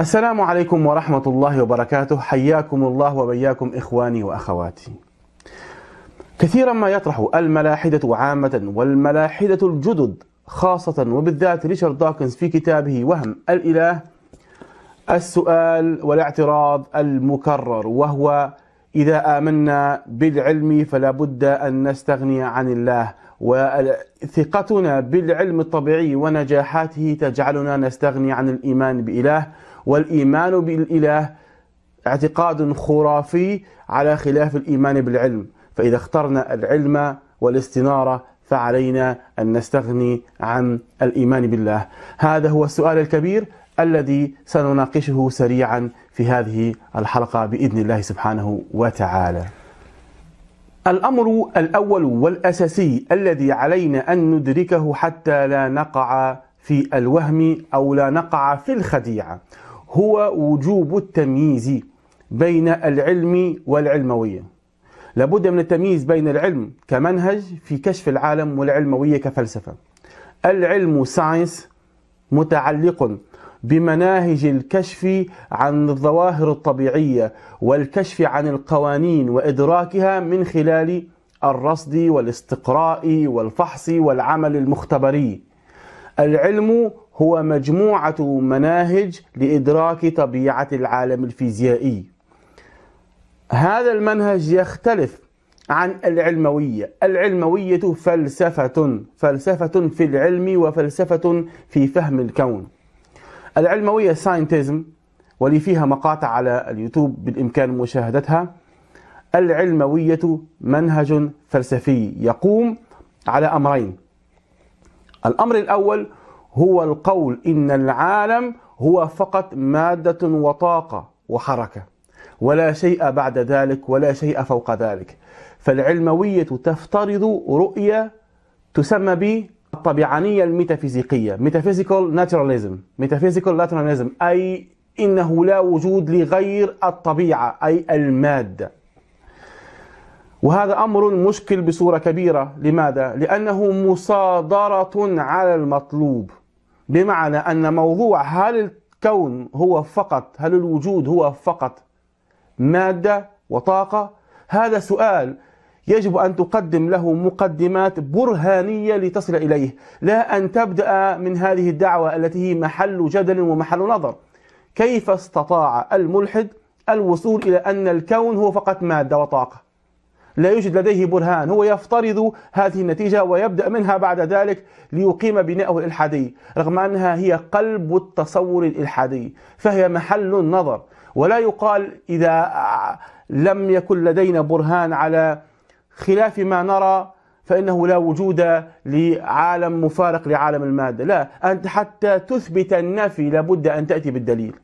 السلام عليكم ورحمة الله وبركاته حياكم الله وبياكم إخواني وأخواتي كثيرا ما يطرح الملاحدة عامة والملاحدة الجدد خاصة وبالذات ريشارد داكنز في كتابه وهم الإله السؤال والاعتراض المكرر وهو إذا آمنا بالعلم فلا بد أن نستغني عن الله وثقتنا بالعلم الطبيعي ونجاحاته تجعلنا نستغني عن الإيمان بإله والإيمان بالإله اعتقاد خرافي على خلاف الإيمان بالعلم فإذا اخترنا العلم والاستنارة فعلينا أن نستغني عن الإيمان بالله هذا هو السؤال الكبير الذي سنناقشه سريعا في هذه الحلقة بإذن الله سبحانه وتعالى الأمر الأول والأساسي الذي علينا أن ندركه حتى لا نقع في الوهم أو لا نقع في الخديعة هو وجوب التمييز بين العلم والعلموية لابد من التمييز بين العلم كمنهج في كشف العالم والعلموية كفلسفة العلم ساينس متعلق بمناهج الكشف عن الظواهر الطبيعية والكشف عن القوانين وإدراكها من خلال الرصد والاستقراء والفحص والعمل المختبري العلم هو مجموعة مناهج لإدراك طبيعة العالم الفيزيائي هذا المنهج يختلف عن العلموية العلموية فلسفة فلسفة في العلم وفلسفة في فهم الكون العلموية ساينتزم ولي فيها مقاطع على اليوتيوب بالإمكان مشاهدتها العلموية منهج فلسفي يقوم على أمرين الأمر الأول هو القول إن العالم هو فقط مادة وطاقة وحركة ولا شيء بعد ذلك ولا شيء فوق ذلك فالعلموية تفترض رؤية تسمى بالطبيعانية الميتافيزيقية ميتافيزيكال ناتشراليزم ميتافيزيكال ناتشراليزم أي إنه لا وجود لغير الطبيعة أي المادة وهذا أمر مشكل بصورة كبيرة لماذا؟ لأنه مصادرة على المطلوب بمعنى أن موضوع هل الكون هو فقط هل الوجود هو فقط مادة وطاقة هذا سؤال يجب أن تقدم له مقدمات برهانية لتصل إليه لا أن تبدأ من هذه الدعوة التي هي محل جدل ومحل نظر كيف استطاع الملحد الوصول إلى أن الكون هو فقط مادة وطاقة لا يوجد لديه برهان هو يفترض هذه النتيجة ويبدأ منها بعد ذلك ليقيم بناءه الإلحادي رغم أنها هي قلب التصور الإلحادي فهي محل النظر ولا يقال إذا لم يكن لدينا برهان على خلاف ما نرى فإنه لا وجود لعالم مفارق لعالم المادة لا أنت حتى تثبت النفي لابد أن تأتي بالدليل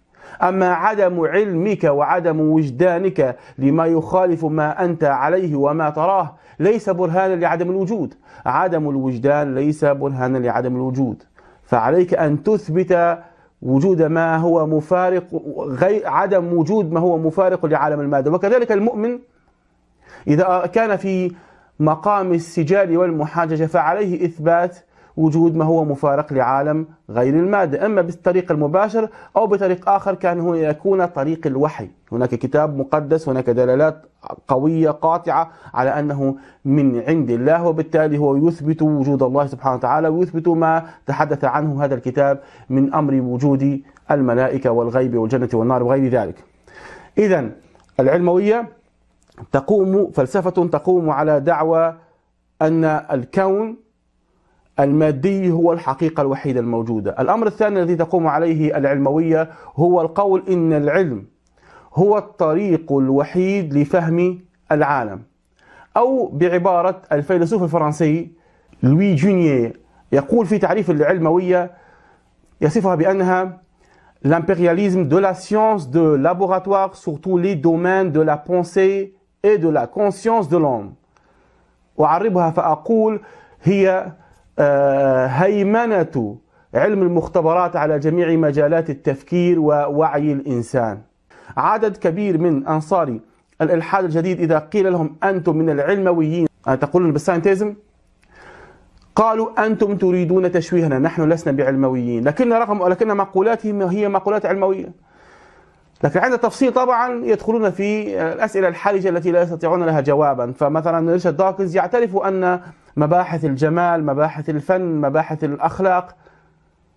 أما عدم علمك وعدم وجدانك لما يخالف ما أنت عليه وما تراه ليس برهانا لعدم الوجود عدم الوجدان ليس برهانا لعدم الوجود فعليك أن تثبت وجود ما هو مفارق غير عدم وجود ما هو مفارق لعالم المادة وكذلك المؤمن إذا كان في مقام السجال والمحاججة فعليه إثبات وجود ما هو مفارق لعالم غير المادة إما بالطريق المباشر أو بطريق آخر كان هو يكون طريق الوحي هناك كتاب مقدس هناك دلالات قوية قاطعة على أنه من عند الله وبالتالي هو يثبت وجود الله سبحانه وتعالى ويثبت ما تحدث عنه هذا الكتاب من أمر وجود الملائكة والغيب والجنة والنار وغير ذلك إذا العلموية تقوم فلسفة تقوم على دعوى أن الكون المادي هو الحقيقة الوحيدة الموجودة الأمر الثاني الذي تقوم عليه العلموية هو القول إن العلم هو الطريق الوحيد لفهم العالم أو بعبارة الفيلسوف الفرنسي لوي جونيي يقول في تعريف العلموية يصفها بأنها l'impérialisme de la science de laboratoire sur tous les domaines de la pensée et de la conscience de l'homme. أعربها فأقول هي آه، هيمنة علم المختبرات على جميع مجالات التفكير ووعي الإنسان عدد كبير من أنصار الإلحاد الجديد إذا قيل لهم أنتم من العلمويين آه، تقولون بالساينتيزم قالوا أنتم تريدون تشويهنا نحن لسنا بعلمويين لكن رقم لكن مقولاتهم هي مقولات علموية لكن عند التفصيل طبعا يدخلون في الأسئلة الحرجة التي لا يستطيعون لها جوابا فمثلا ريتشارد داكنز يعترف أن مباحث الجمال مباحث الفن مباحث الأخلاق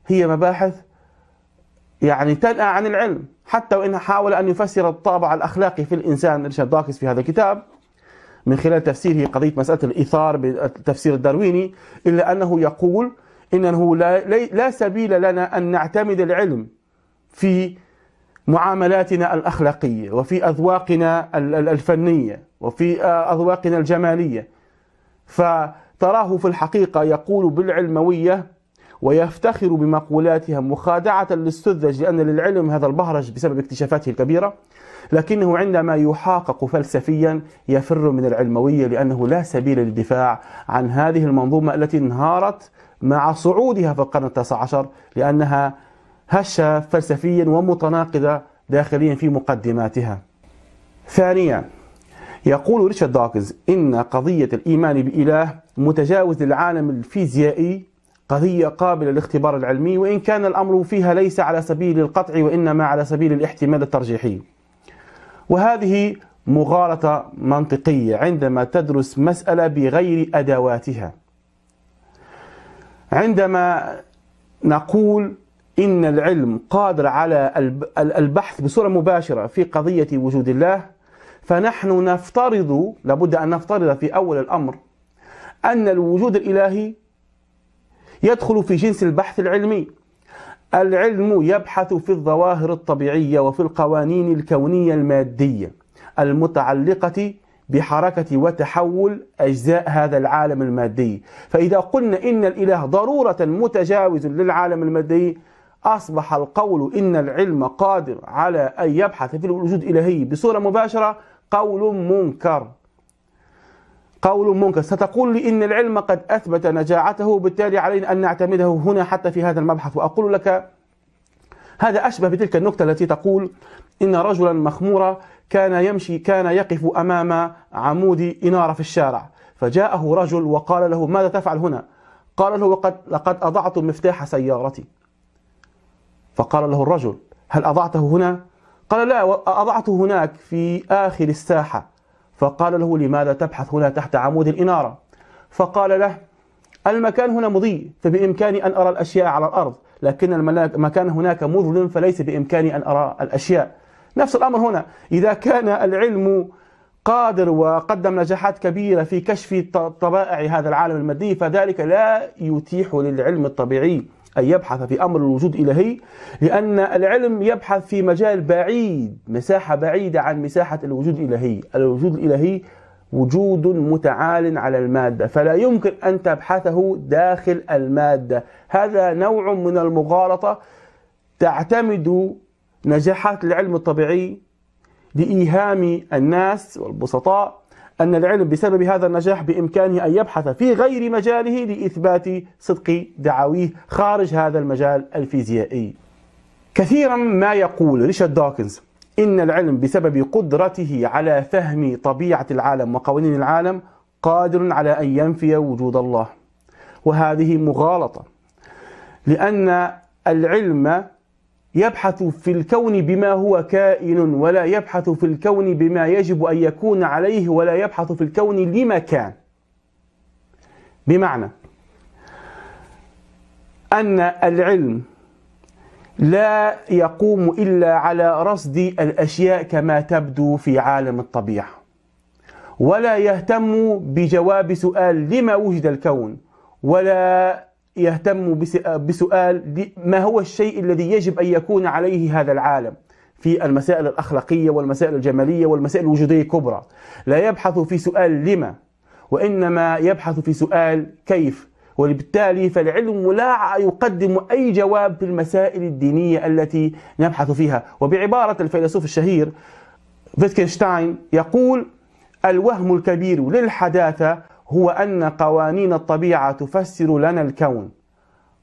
هي مباحث يعني تنأى عن العلم حتى وإن حاول أن يفسر الطابع الأخلاقي في الإنسان إرشاد داكس في هذا الكتاب من خلال تفسيره قضية مسألة الإيثار بالتفسير الدارويني إلا أنه يقول إنه لا, لا سبيل لنا أن نعتمد العلم في معاملاتنا الأخلاقية وفي أذواقنا الفنية وفي آه، أذواقنا الجمالية ف تراه في الحقيقة يقول بالعلموية ويفتخر بمقولاتها مخادعة للسذج لأن للعلم هذا البهرج بسبب اكتشافاته الكبيرة لكنه عندما يحاقق فلسفيا يفر من العلموية لأنه لا سبيل للدفاع عن هذه المنظومة التي انهارت مع صعودها في القرن التاسع عشر لأنها هشة فلسفيا ومتناقضة داخليا في مقدماتها ثانيا يقول ريتشارد داكز إن قضية الإيمان بإله متجاوز للعالم الفيزيائي قضية قابلة للاختبار العلمي وإن كان الأمر فيها ليس على سبيل القطع وإنما على سبيل الاحتمال الترجيحي وهذه مغالطة منطقية عندما تدرس مسألة بغير أدواتها عندما نقول إن العلم قادر على البحث بصورة مباشرة في قضية وجود الله فنحن نفترض لابد أن نفترض في أول الأمر أن الوجود الإلهي يدخل في جنس البحث العلمي العلم يبحث في الظواهر الطبيعية وفي القوانين الكونية المادية المتعلقة بحركة وتحول أجزاء هذا العالم المادي فإذا قلنا إن الإله ضرورة متجاوز للعالم المادي أصبح القول إن العلم قادر على أن يبحث في الوجود الإلهي بصورة مباشرة قول منكر قول منكر ستقول لي إن العلم قد أثبت نجاعته بالتالي علينا أن نعتمده هنا حتى في هذا المبحث وأقول لك هذا أشبه بتلك النكتة التي تقول إن رجلا مخمورا كان يمشي كان يقف أمام عمود إنارة في الشارع فجاءه رجل وقال له ماذا تفعل هنا قال له وقد لقد أضعت مفتاح سيارتي فقال له الرجل هل أضعته هنا قال لا أضعته هناك في آخر الساحة فقال له لماذا تبحث هنا تحت عمود الإنارة فقال له المكان هنا مضيء فبإمكاني أن أرى الأشياء على الأرض لكن المكان هناك مظلم فليس بإمكاني أن أرى الأشياء نفس الأمر هنا إذا كان العلم قادر وقدم نجاحات كبيرة في كشف طبائع هذا العالم المادي فذلك لا يتيح للعلم الطبيعي أن يبحث في أمر الوجود الإلهي لأن العلم يبحث في مجال بعيد مساحة بعيدة عن مساحة الوجود الإلهي الوجود الإلهي وجود متعال على المادة فلا يمكن أن تبحثه داخل المادة هذا نوع من المغالطة تعتمد نجاحات العلم الطبيعي لإيهام الناس والبسطاء أن العلم بسبب هذا النجاح بإمكانه أن يبحث في غير مجاله لإثبات صدق دعاويه خارج هذا المجال الفيزيائي كثيرا ما يقول ريشارد دوكنز إن العلم بسبب قدرته على فهم طبيعة العالم وقوانين العالم قادر على أن ينفي وجود الله وهذه مغالطة لأن العلم يبحث في الكون بما هو كائن ولا يبحث في الكون بما يجب أن يكون عليه ولا يبحث في الكون لما كان بمعنى أن العلم لا يقوم إلا على رصد الأشياء كما تبدو في عالم الطبيعة ولا يهتم بجواب سؤال لما وجد الكون ولا يهتم بسؤال ما هو الشيء الذي يجب أن يكون عليه هذا العالم في المسائل الأخلاقية والمسائل الجمالية والمسائل الوجودية الكبرى لا يبحث في سؤال لما وإنما يبحث في سؤال كيف وبالتالي فالعلم لا يقدم أي جواب في المسائل الدينية التي نبحث فيها وبعبارة الفيلسوف الشهير فيتكنشتاين يقول الوهم الكبير للحداثة هو أن قوانين الطبيعة تفسر لنا الكون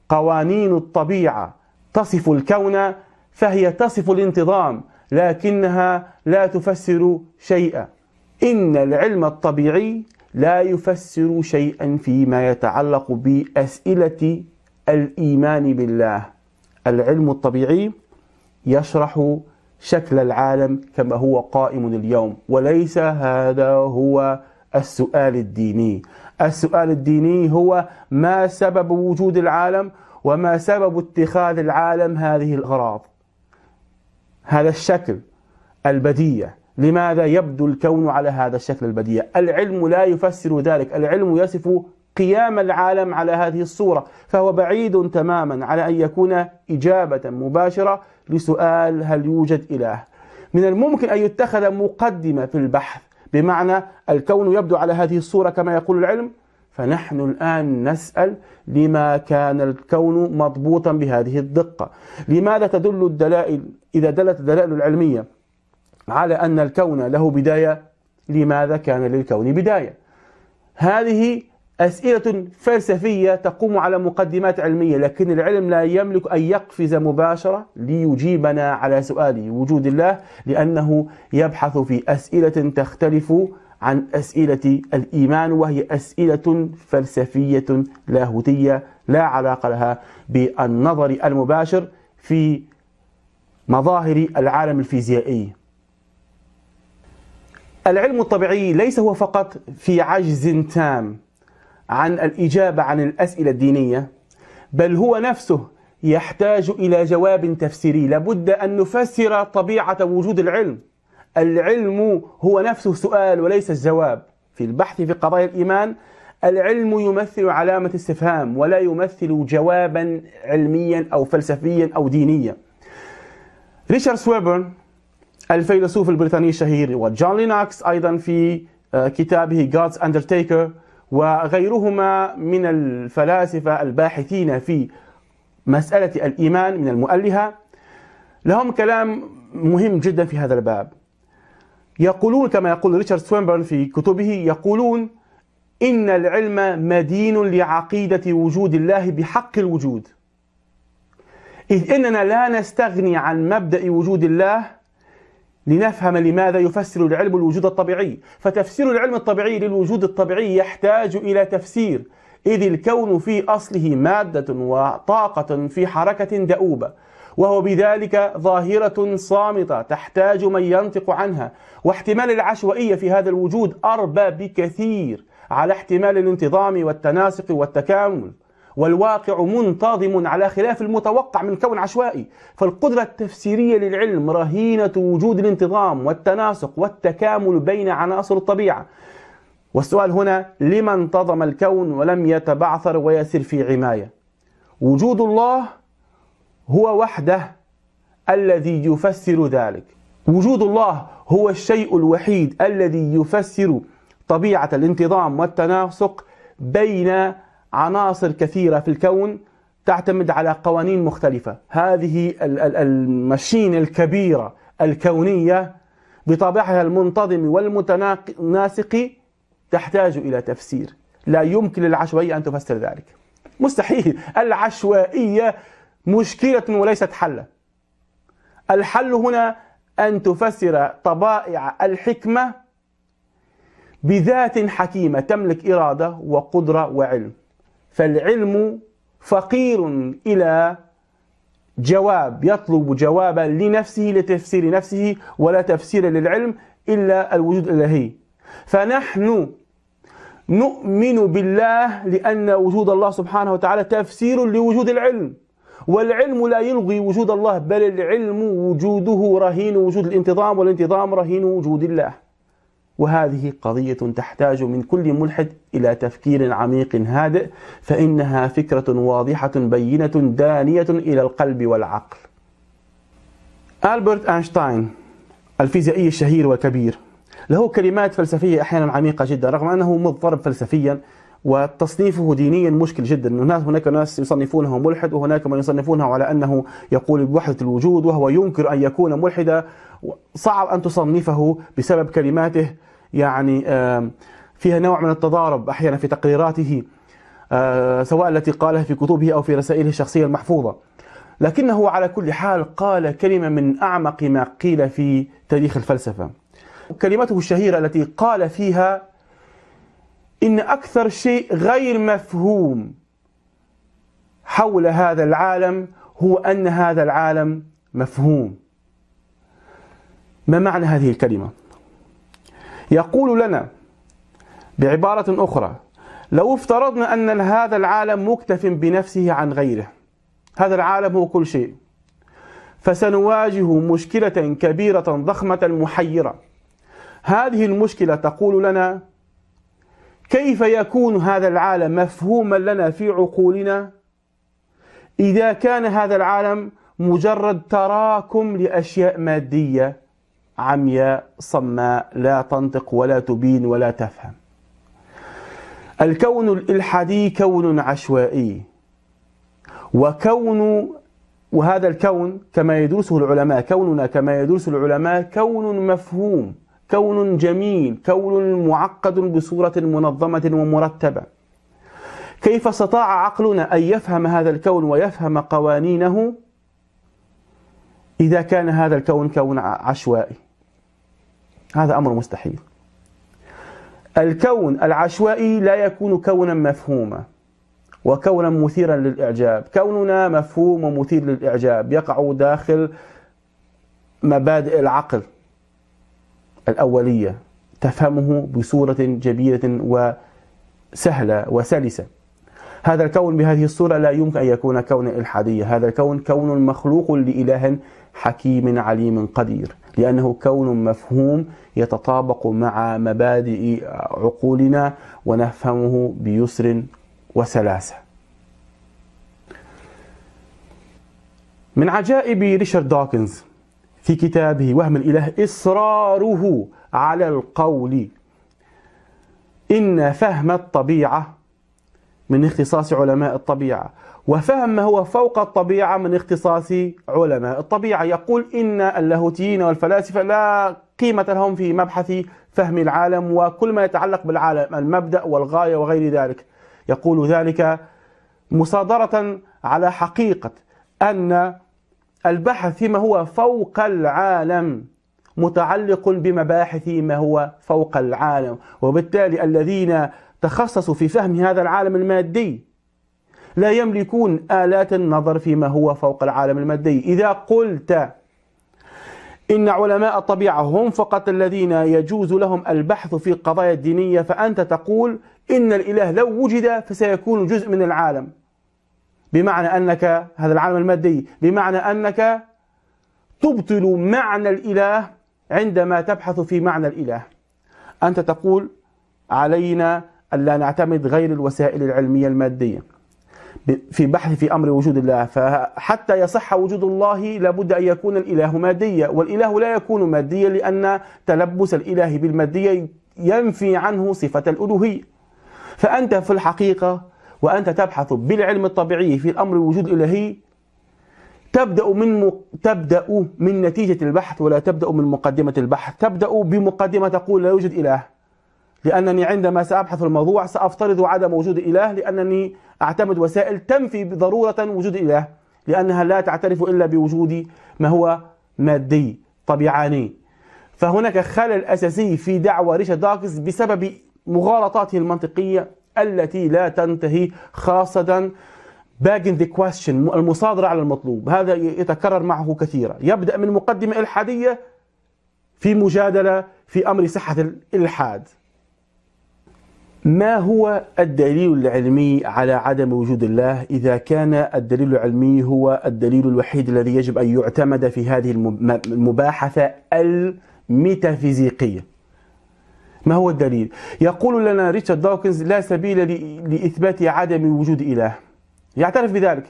قوانين الطبيعة تصف الكون فهي تصف الانتظام لكنها لا تفسر شيئا إن العلم الطبيعي لا يفسر شيئا فيما يتعلق بأسئلة الإيمان بالله العلم الطبيعي يشرح شكل العالم كما هو قائم اليوم وليس هذا هو السؤال الديني السؤال الديني هو ما سبب وجود العالم وما سبب اتخاذ العالم هذه الأغراض هذا الشكل البديع لماذا يبدو الكون على هذا الشكل البديع العلم لا يفسر ذلك العلم يصف قيام العالم على هذه الصورة فهو بعيد تماما على أن يكون إجابة مباشرة لسؤال هل يوجد إله من الممكن أن يتخذ مقدمة في البحث بمعنى الكون يبدو على هذه الصورة كما يقول العلم فنحن الآن نسأل لما كان الكون مضبوطا بهذه الدقة لماذا تدل الدلائل إذا دلت الدلائل العلمية على أن الكون له بداية لماذا كان للكون بداية هذه أسئلة فلسفية تقوم على مقدمات علمية لكن العلم لا يملك أن يقفز مباشرة ليجيبنا على سؤال وجود الله لأنه يبحث في أسئلة تختلف عن أسئلة الإيمان وهي أسئلة فلسفية لاهوتية لا علاقة لها بالنظر المباشر في مظاهر العالم الفيزيائي العلم الطبيعي ليس هو فقط في عجز تام عن الإجابة عن الأسئلة الدينية بل هو نفسه يحتاج إلى جواب تفسيري لابد أن نفسر طبيعة وجود العلم العلم هو نفسه سؤال وليس الجواب في البحث في قضايا الإيمان العلم يمثل علامة استفهام ولا يمثل جوابا علميا أو فلسفيا أو دينيا ريشارد سويبرن الفيلسوف البريطاني الشهير وجون ليناكس أيضا في آه، كتابه God's Undertaker وغيرهما من الفلاسفة الباحثين في مسألة الإيمان من المؤلهة لهم كلام مهم جدا في هذا الباب يقولون كما يقول ريتشارد سوينبرن في كتبه يقولون إن العلم مدين لعقيدة وجود الله بحق الوجود إذ إننا لا نستغني عن مبدأ وجود الله لنفهم لماذا يفسر العلم الوجود الطبيعي فتفسير العلم الطبيعي للوجود الطبيعي يحتاج إلى تفسير إذ الكون في أصله مادة وطاقة في حركة دؤوبة وهو بذلك ظاهرة صامتة تحتاج من ينطق عنها واحتمال العشوائية في هذا الوجود أربى بكثير على احتمال الانتظام والتناسق والتكامل والواقع منتظم على خلاف المتوقع من كون عشوائي فالقدرة التفسيرية للعلم رهينة وجود الانتظام والتناسق والتكامل بين عناصر الطبيعة والسؤال هنا لما انتظم الكون ولم يتبعثر ويسير في عماية وجود الله هو وحده الذي يفسر ذلك وجود الله هو الشيء الوحيد الذي يفسر طبيعة الانتظام والتناسق بين عناصر كثيرة في الكون تعتمد على قوانين مختلفة هذه المشين الكبيرة الكونية بطبعها المنتظم والمتناسق تحتاج إلى تفسير لا يمكن للعشوائية أن تفسر ذلك مستحيل العشوائية مشكلة وليست حلا الحل هنا أن تفسر طبائع الحكمة بذات حكيمة تملك إرادة وقدرة وعلم فالعلم فقير إلى جواب يطلب جوابا لنفسه لتفسير نفسه ولا تفسير للعلم إلا الوجود الإلهي فنحن نؤمن بالله لأن وجود الله سبحانه وتعالى تفسير لوجود العلم والعلم لا يلغي وجود الله بل العلم وجوده رهين وجود الانتظام والانتظام رهين وجود الله وهذه قضية تحتاج من كل ملحد إلى تفكير عميق هادئ فإنها فكرة واضحة بينة دانية إلى القلب والعقل ألبرت أينشتاين الفيزيائي الشهير والكبير له كلمات فلسفية أحيانا عميقة جدا رغم أنه مضطرب فلسفيا وتصنيفه دينيا مشكل جدا هناك هناك ناس يصنفونه ملحد وهناك من يصنفونه على انه يقول بوحده الوجود وهو ينكر ان يكون ملحدا صعب ان تصنفه بسبب كلماته يعني فيها نوع من التضارب أحيانا في تقريراته آه، سواء التي قالها في كتبه أو في رسائله الشخصية المحفوظة لكنه على كل حال قال كلمة من أعمق ما قيل في تاريخ الفلسفة كلمته الشهيرة التي قال فيها إن أكثر شيء غير مفهوم حول هذا العالم هو أن هذا العالم مفهوم ما معنى هذه الكلمة؟ يقول لنا بعبارة أخرى لو افترضنا أن هذا العالم مكتف بنفسه عن غيره هذا العالم هو كل شيء فسنواجه مشكلة كبيرة ضخمة محيرة هذه المشكلة تقول لنا كيف يكون هذا العالم مفهوما لنا في عقولنا إذا كان هذا العالم مجرد تراكم لأشياء مادية عمياء صماء لا تنطق ولا تبين ولا تفهم الكون الالحادي كون عشوائي وكون وهذا الكون كما يدرسه العلماء كوننا كما يدرس العلماء كون مفهوم كون جميل كون معقد بصورة منظمة ومرتبة كيف استطاع عقلنا أن يفهم هذا الكون ويفهم قوانينه إذا كان هذا الكون كون عشوائي هذا أمر مستحيل الكون العشوائي لا يكون كونا مفهوما وكونا مثيرا للإعجاب كوننا مفهوم ومثير للإعجاب يقع داخل مبادئ العقل الأولية تفهمه بصورة جبيرة وسهلة وسلسة هذا الكون بهذه الصورة لا يمكن أن يكون كونا إلحادية هذا الكون كون مخلوق لإله حكيم عليم قدير لأنه كون مفهوم يتطابق مع مبادئ عقولنا ونفهمه بيسر وسلاسة من عجائب ريشارد داكنز في كتابه وهم الإله إصراره على القول إن فهم الطبيعة من اختصاص علماء الطبيعة وفهم ما هو فوق الطبيعة من اختصاص علماء الطبيعة يقول إن اللاهوتيين والفلاسفة لا قيمة لهم في مبحث فهم العالم وكل ما يتعلق بالعالم المبدأ والغاية وغير ذلك يقول ذلك مصادرة على حقيقة أن البحث فيما هو فوق العالم متعلق بمباحث ما هو فوق العالم وبالتالي الذين تخصصوا في فهم هذا العالم المادي لا يملكون آلات النظر فيما هو فوق العالم المادي إذا قلت إن علماء الطبيعة هم فقط الذين يجوز لهم البحث في قضايا دينية فأنت تقول إن الإله لو وجد فسيكون جزء من العالم بمعنى أنك هذا العالم المادي بمعنى أنك تبطل معنى الإله عندما تبحث في معنى الإله أنت تقول علينا ألا نعتمد غير الوسائل العلمية المادية في بحث في أمر وجود الله فحتى يصح وجود الله لابد أن يكون الإله ماديا والإله لا يكون ماديا لأن تلبس الإله بالمادية ينفي عنه صفة الألوهية فأنت في الحقيقة وأنت تبحث بالعلم الطبيعي في الأمر وجود الإلهي تبدأ من م... تبدأ من نتيجة البحث ولا تبدأ من مقدمة البحث تبدأ بمقدمة تقول لا يوجد إله لأنني عندما سأبحث الموضوع سأفترض عدم وجود إله لأنني أعتمد وسائل تنفي بضروره وجود إله لأنها لا تعترف إلا بوجود ما هو مادي طبيعاني فهناك خلل أساسي في دعوة ريشارد داكس بسبب مغالطاته المنطقية التي لا تنتهي خاصة باجن ذا كويشن المصادرة على المطلوب هذا يتكرر معه كثيرا يبدأ من مقدمة إلحادية في مجادلة في أمر صحة الإلحاد ما هو الدليل العلمي على عدم وجود الله إذا كان الدليل العلمي هو الدليل الوحيد الذي يجب أن يعتمد في هذه المباحثة الميتافيزيقية ما هو الدليل؟ يقول لنا ريتشارد داوكنز لا سبيل لإثبات عدم وجود إله يعترف بذلك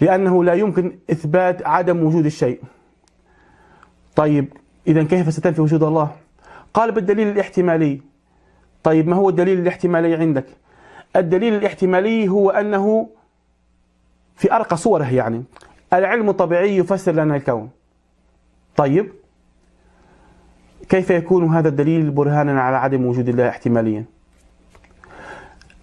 لأنه لا يمكن إثبات عدم وجود الشيء طيب إذا كيف ستنفي وجود الله؟ قال بالدليل الاحتمالي طيب ما هو الدليل الاحتمالي عندك الدليل الاحتمالي هو أنه في أرقى صوره يعني العلم الطبيعي يفسر لنا الكون طيب كيف يكون هذا الدليل برهانا على عدم وجود الله احتماليا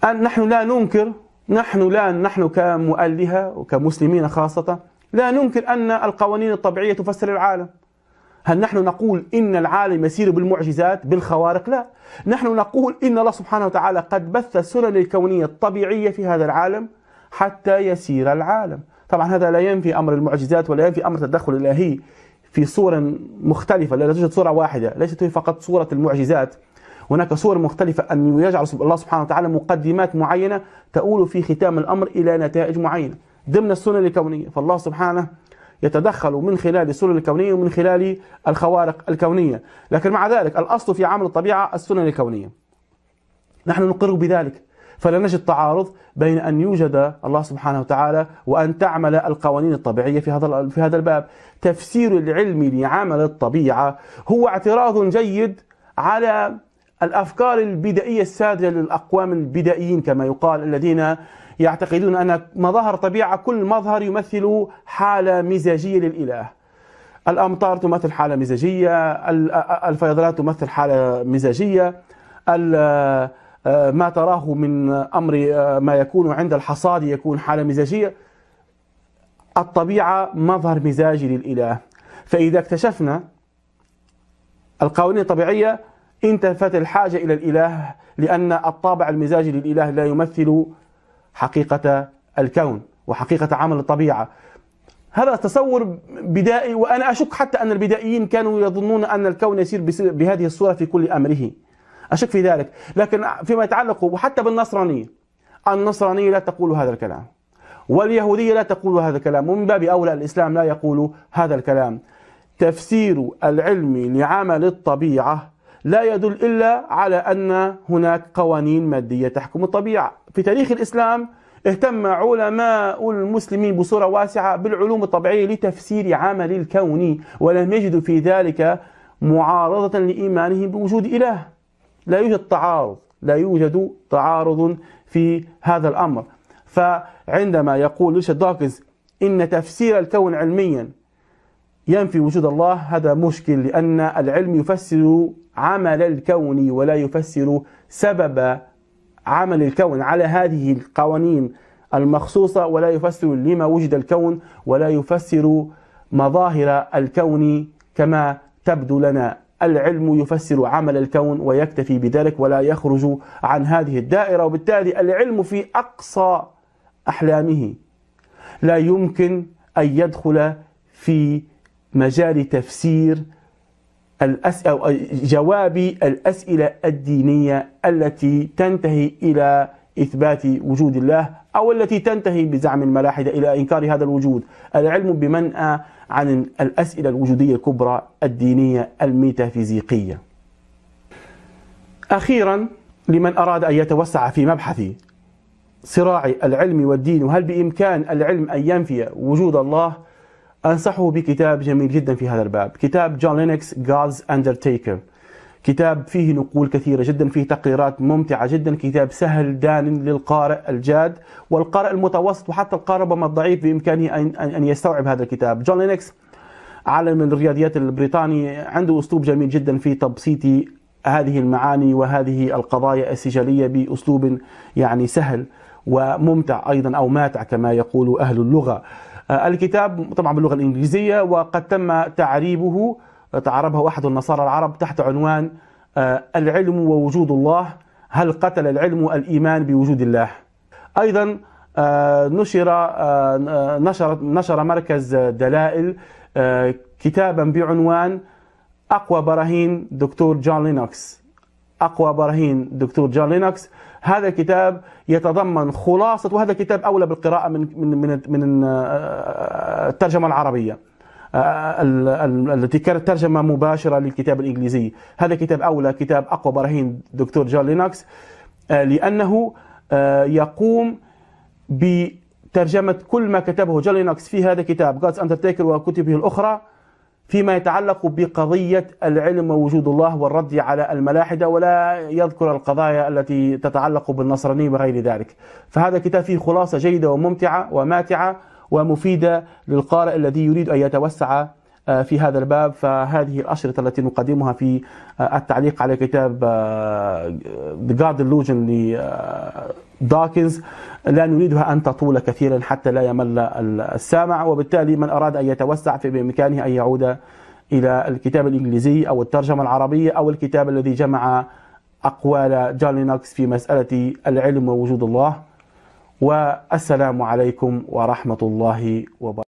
أن نحن لا ننكر نحن لا نحن كمؤلهة وكمسلمين خاصة لا ننكر أن القوانين الطبيعية تفسر العالم هل نحن نقول إن العالم يسير بالمعجزات بالخوارق لا نحن نقول إن الله سبحانه وتعالى قد بث السنن الكونية الطبيعية في هذا العالم حتى يسير العالم طبعا هذا لا ينفي أمر المعجزات ولا ينفي أمر التدخل الإلهي في صور مختلفة لا توجد صورة واحدة ليست هي فقط صورة المعجزات هناك صور مختلفة أن يجعل الله سبحانه وتعالى مقدمات معينة تؤول في ختام الأمر إلى نتائج معينة ضمن السنن الكونية فالله سبحانه يتدخل من خلال السنن الكونية ومن خلال الخوارق الكونية لكن مع ذلك الأصل في عمل الطبيعة السنن الكونية نحن نقر بذلك فلا نجد تعارض بين ان يوجد الله سبحانه وتعالى وان تعمل القوانين الطبيعيه في هذا في هذا الباب. تفسير العلم لعمل الطبيعه هو اعتراض جيد على الافكار البدائيه الساذجه للاقوام البدائيين كما يقال الذين يعتقدون أن مظاهر طبيعة كل مظهر يمثل حالة مزاجية للإله الأمطار تمثل حالة مزاجية الفيضانات تمثل حالة مزاجية ما تراه من أمر ما يكون عند الحصاد يكون حالة مزاجية الطبيعة مظهر مزاجي للإله فإذا اكتشفنا القوانين الطبيعية انتفت الحاجة إلى الإله لأن الطابع المزاجي للإله لا يمثل حقيقة الكون وحقيقة عمل الطبيعة هذا تصور بدائي وأنا أشك حتى أن البدائيين كانوا يظنون أن الكون يسير بهذه الصورة في كل أمره أشك في ذلك لكن فيما يتعلق وحتى بالنصرانية النصرانية لا تقول هذا الكلام واليهودية لا تقول هذا الكلام ومن باب أولى الإسلام لا يقول هذا الكلام تفسير العلم لعمل الطبيعة لا يدل إلا على أن هناك قوانين مادية تحكم الطبيعة في تاريخ الإسلام اهتم علماء المسلمين بصورة واسعة بالعلوم الطبيعية لتفسير عمل الكون ولم يجدوا في ذلك معارضة لإيمانهم بوجود إله لا يوجد تعارض لا يوجد تعارض في هذا الأمر فعندما يقول ريشارد داكنز إن تفسير الكون علميا ينفي وجود الله هذا مشكل لأن العلم يفسر عمل الكون ولا يفسر سبب عمل الكون على هذه القوانين المخصوصة ولا يفسر لما وجد الكون ولا يفسر مظاهر الكون كما تبدو لنا العلم يفسر عمل الكون ويكتفي بذلك ولا يخرج عن هذه الدائرة وبالتالي العلم في أقصى أحلامه لا يمكن أن يدخل في مجال تفسير أو جواب الأسئلة الدينية التي تنتهي إلى إثبات وجود الله أو التي تنتهي بزعم الملاحدة إلى إنكار هذا الوجود العلم بمنأى عن الأسئلة الوجودية الكبرى الدينية الميتافيزيقية أخيرا لمن أراد أن يتوسع في مبحث صراع العلم والدين وهل بإمكان العلم أن ينفي وجود الله أنصحه بكتاب جميل جدا في هذا الباب كتاب جون لينكس God's Undertaker كتاب فيه نقول كثيرة جدا فيه تقريرات ممتعة جدا كتاب سهل دان للقارئ الجاد والقارئ المتوسط وحتى القارئ ربما الضعيف بإمكانه أن يستوعب هذا الكتاب جون لينكس عالم الرياضيات البريطاني عنده أسلوب جميل جدا في تبسيط هذه المعاني وهذه القضايا السجلية بأسلوب يعني سهل وممتع أيضا أو ماتع كما يقول أهل اللغة آه، الكتاب طبعا باللغة الإنجليزية وقد تم تعريبه آه، تعربه أحد النصارى العرب تحت عنوان آه، العلم ووجود الله هل قتل العلم الإيمان بوجود الله أيضا نشر نشر نشر مركز دلائل كتابا بعنوان أقوى براهين دكتور جون لينوكس أقوى براهين دكتور جون لينوكس هذا الكتاب يتضمن خلاصة وهذا الكتاب أولى بالقراءة من من من من آه، الترجمة العربية آه، التي كانت ترجمة مباشرة للكتاب الإنجليزي هذا كتاب أولى كتاب أقوى براهين دكتور جون لينوكس آه، لأنه يقوم بترجمة كل ما كتبه جون لينوكس في هذا الكتاب God's Undertaker وكتبه الأخرى فيما يتعلق بقضية العلم ووجود الله والرد على الملاحدة ولا يذكر القضايا التي تتعلق بالنصرانية وغير ذلك فهذا كتاب فيه خلاصة جيدة وممتعة وماتعة ومفيدة للقارئ الذي يريد أن يتوسع آه، في هذا الباب فهذه الأشرطة التي نقدمها في آه، التعليق على كتاب آه، The God Illusion لداكنز لا نريدها أن تطول كثيرا حتى لا يمل السامع وبالتالي من أراد أن يتوسع فبإمكانه أن يعود إلى الكتاب الإنجليزي أو الترجمة العربية أو الكتاب الذي جمع أقوال جون لينوكس في مسألة العلم ووجود الله والسلام عليكم ورحمة الله وبركاته